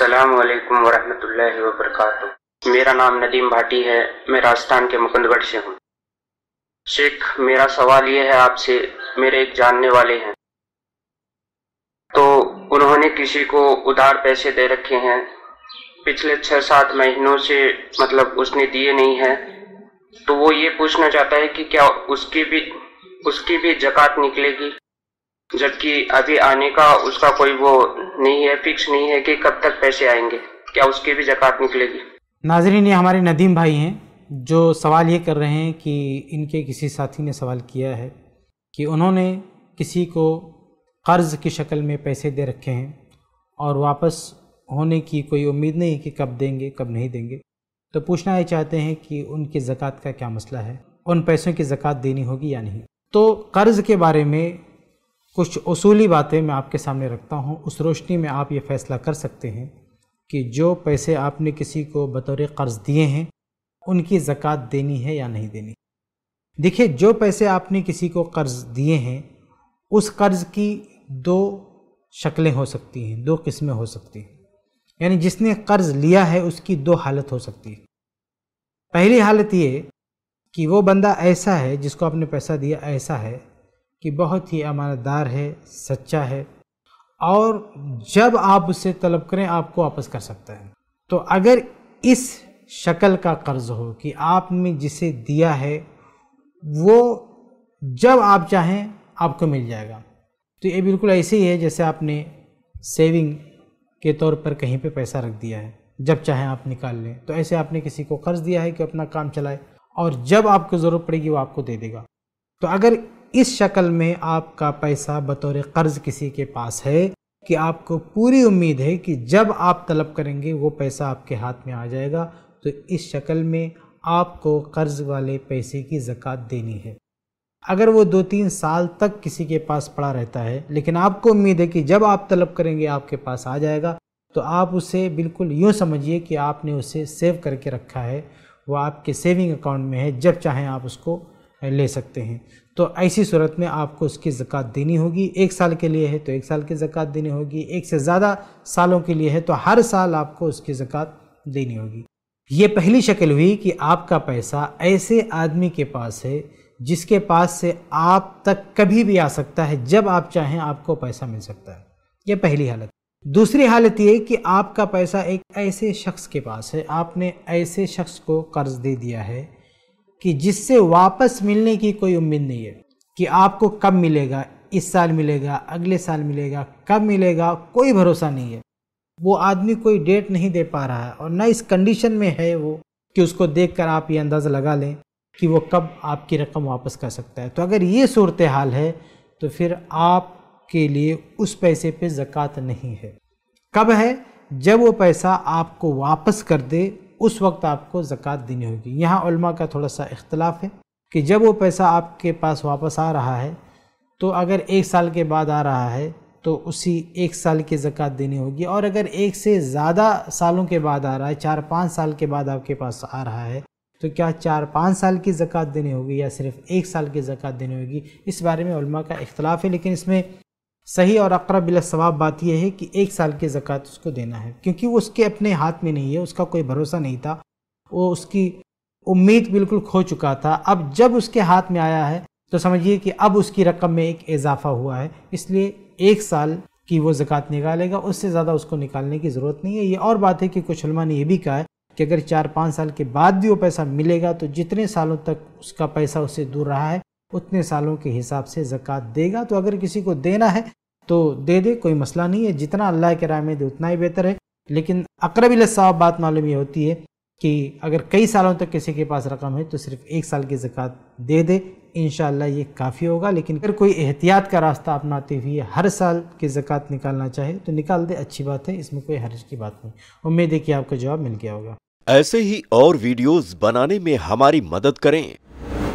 अस्सलाम वालेकुम वरहमतुल्लाहि वबरकातु मेरा नाम नदीम भाटी है मैं राजस्थान के मुकुंदगढ़ से हूँ शेख मेरा सवाल ये है आपसे मेरे एक जानने वाले हैं तो उन्होंने किसी को उधार पैसे दे रखे हैं पिछले छः सात महीनों से मतलब उसने दिए नहीं है तो वो ये पूछना चाहता है कि क्या उसकी भी उसकी भी जक़ात निकलेगी जबकि अभी आने का उसका कोई वो नहीं है फिक्स नहीं है कि कब तक पैसे आएंगे क्या उसकी भी जक़ात निकलेगी नाजरीन ये हमारे नदीम भाई हैं जो सवाल ये कर रहे हैं कि इनके किसी साथी ने सवाल किया है कि उन्होंने किसी को कर्ज़ की शक्ल में पैसे दे रखे हैं और वापस होने की कोई उम्मीद नहीं कि कब देंगे कब नहीं देंगे तो पूछना ये चाहते हैं कि उनकी ज़क़़त का क्या मसला है उन पैसों की ज़क़़त देनी होगी या नहीं तो कर्ज़ के बारे में कुछ असूली बातें मैं आपके सामने रखता हूँ उस रोशनी में आप ये फैसला कर सकते हैं कि जो पैसे आपने किसी को बतौर कर्ज दिए हैं उनकी ज़क़़त देनी है या नहीं देनी देखिए जो पैसे आपने किसी को कर्ज दिए हैं उस कर्ज की दो शक्लें हो सकती हैं दो किस्में हो सकती हैं यानी जिसने कर्ज लिया है उसकी दो हालत हो सकती है पहली हालत ये कि वो बंदा ऐसा है जिसको आपने पैसा दिया ऐसा है कि बहुत ही अमानतदार है सच्चा है और जब आप उससे तलब करें आपको वापस कर सकता है तो अगर इस शक्ल का कर्ज हो कि आपने जिसे दिया है वो जब आप चाहें आपको मिल जाएगा तो ये बिल्कुल ऐसे ही है जैसे आपने सेविंग के तौर पर कहीं पे पैसा रख दिया है जब चाहें आप निकाल लें तो ऐसे आपने किसी को कर्ज दिया है कि अपना काम चलाए और जब आपको ज़रूरत पड़ेगी वो आपको दे देगा तो अगर इस शक्ल में आपका पैसा बतौर कर्ज किसी के पास है कि आपको पूरी उम्मीद है कि जब आप तलब करेंगे वो पैसा आपके हाथ में आ जाएगा तो इस शक्ल में आपको कर्ज वाले पैसे की ज़क़़त देनी है अगर वो दो तीन साल तक किसी के पास पड़ा रहता है लेकिन आपको उम्मीद है कि जब आप तलब करेंगे आपके पास आ जाएगा तो आप उसे बिल्कुल यूँ समझिए कि आपने उसे सेव करके रखा है वो आपके सेविंग अकाउंट में है जब चाहें आप उसको ले सकते हैं तो ऐसी सूरत में आपको उसकी ज़क़़त देनी होगी एक साल के लिए है तो एक साल की ज़क़़त देनी होगी एक से ज़्यादा सालों के लिए है तो हर साल आपको उसकी ज़क़़त देनी होगी ये पहली शक्ल हुई कि आपका पैसा ऐसे आदमी के पास है जिसके पास से आप तक कभी भी आ सकता है जब आप चाहें आपको पैसा मिल सकता है यह पहली हालत दूसरी हालत ये कि आपका पैसा एक ऐसे शख्स के पास है आपने ऐसे शख्स को कर्ज दे दिया है कि जिससे वापस मिलने की कोई उम्मीद नहीं है कि आपको कब मिलेगा इस साल मिलेगा अगले साल मिलेगा कब मिलेगा कोई भरोसा नहीं है वो आदमी कोई डेट नहीं दे पा रहा है और ना इस कंडीशन में है वो कि उसको देख आप ये अंदाज़ा लगा लें कि वो कब आपकी रकम वापस कर सकता है तो अगर ये सूरत हाल है तो फिर आपके लिए उस पैसे पे ज़क़़त नहीं है कब है जब वो पैसा आपको वापस कर दे उस वक्त आपको ज़क़़त देनी होगी यहाँ का थोड़ा सा इख्तलाफ है कि जब वो पैसा आपके पास वापस आ रहा है तो अगर एक साल के बाद आ रहा है तो उसी एक साल की ज़क़़त देनी होगी और अगर एक से ज़्यादा सालों के बाद आ रहा है चार पाँच साल के बाद आपके पास आ रहा है तो क्या चार पाँच साल की ज़क़़त देनी होगी या सिर्फ़ एक साल की ज़क़़त देनी होगी इस बारे में उलमा का इख्तलाफ है लेकिन इसमें सही और अकरब बिलसवाब बात यह है कि एक साल की ज़क़़त उसको देना है क्योंकि वो उसके अपने हाथ में नहीं है उसका कोई भरोसा नहीं था वो उसकी उम्मीद बिल्कुल खो चुका था अब जब उसके हाथ में आया है तो समझिए कि अब उसकी रकम में एक इजाफा हुआ है इसलिए एक साल की वो ज़क़़त निकालेगा उससे ज़्यादा उसको निकालने की ज़रूरत नहीं है ये और बात है कि कुछ ने यह भी कहा है कि अगर चार पाँच साल के बाद भी वो पैसा मिलेगा तो जितने सालों तक उसका पैसा उससे दूर रहा है उतने सालों के हिसाब से ज़क़़त देगा तो अगर किसी को देना है तो दे दे कोई मसला नहीं है जितना अल्लाह के राय में दे उतना ही बेहतर है लेकिन अकरबिल साहब बात मालूम ये होती है कि अगर कई सालों तक किसी के पास रकम है तो सिर्फ एक साल की ज़क़़त दे दे इन ये काफ़ी होगा लेकिन अगर कोई एहतियात का रास्ता अपनाते हुए हर साल की ज़क़़त निकालना चाहे तो निकाल दे अच्छी बात है इसमें कोई हर्ज की बात नहीं उम्मीद है कि आपका जवाब मिल गया होगा ऐसे ही और वीडियोस बनाने में हमारी मदद करें